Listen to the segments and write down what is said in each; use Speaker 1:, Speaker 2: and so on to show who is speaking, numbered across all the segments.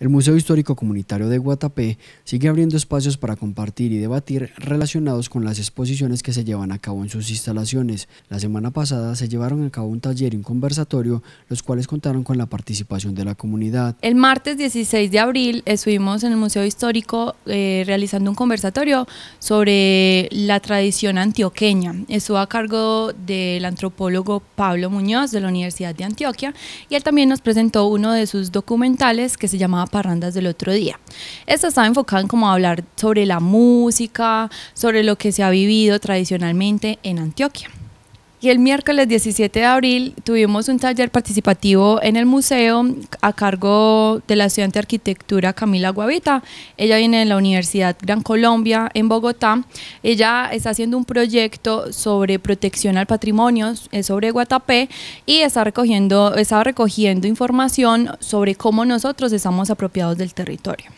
Speaker 1: El Museo Histórico Comunitario de Guatapé sigue abriendo espacios para compartir y debatir relacionados con las exposiciones que se llevan a cabo en sus instalaciones. La semana pasada se llevaron a cabo un taller y un conversatorio, los cuales contaron con la participación de la comunidad.
Speaker 2: El martes 16 de abril estuvimos en el Museo Histórico eh, realizando un conversatorio sobre la tradición antioqueña. Estuvo a cargo del antropólogo Pablo Muñoz de la Universidad de Antioquia y él también nos presentó uno de sus documentales que se llamaba Parrandas del otro día. Esta estaba enfocada en como hablar sobre la música, sobre lo que se ha vivido tradicionalmente en Antioquia. Y el miércoles 17 de abril tuvimos un taller participativo en el museo a cargo de la estudiante de arquitectura Camila Guavita. Ella viene de la Universidad Gran Colombia en Bogotá. Ella está haciendo un proyecto sobre protección al patrimonio, Es sobre Guatapé, y está recogiendo, está recogiendo información sobre cómo nosotros estamos apropiados del territorio.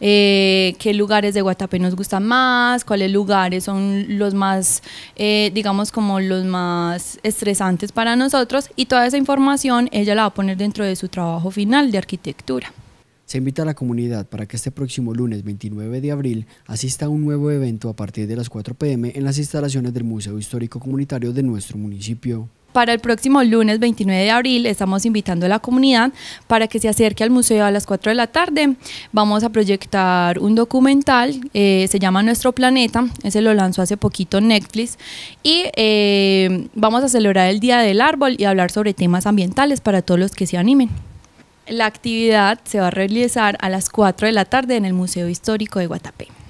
Speaker 2: Eh, qué lugares de Guatapé nos gustan más, cuáles lugares son los más, eh, digamos, como los más estresantes para nosotros y toda esa información ella la va a poner dentro de su trabajo final de arquitectura.
Speaker 1: Se invita a la comunidad para que este próximo lunes 29 de abril asista a un nuevo evento a partir de las 4 pm en las instalaciones del Museo Histórico Comunitario de nuestro municipio
Speaker 2: para el próximo lunes 29 de abril estamos invitando a la comunidad para que se acerque al museo a las 4 de la tarde. Vamos a proyectar un documental, eh, se llama Nuestro Planeta, ese lo lanzó hace poquito Netflix, y eh, vamos a celebrar el Día del Árbol y hablar sobre temas ambientales para todos los que se animen. La actividad se va a realizar a las 4 de la tarde en el Museo Histórico de Guatapé.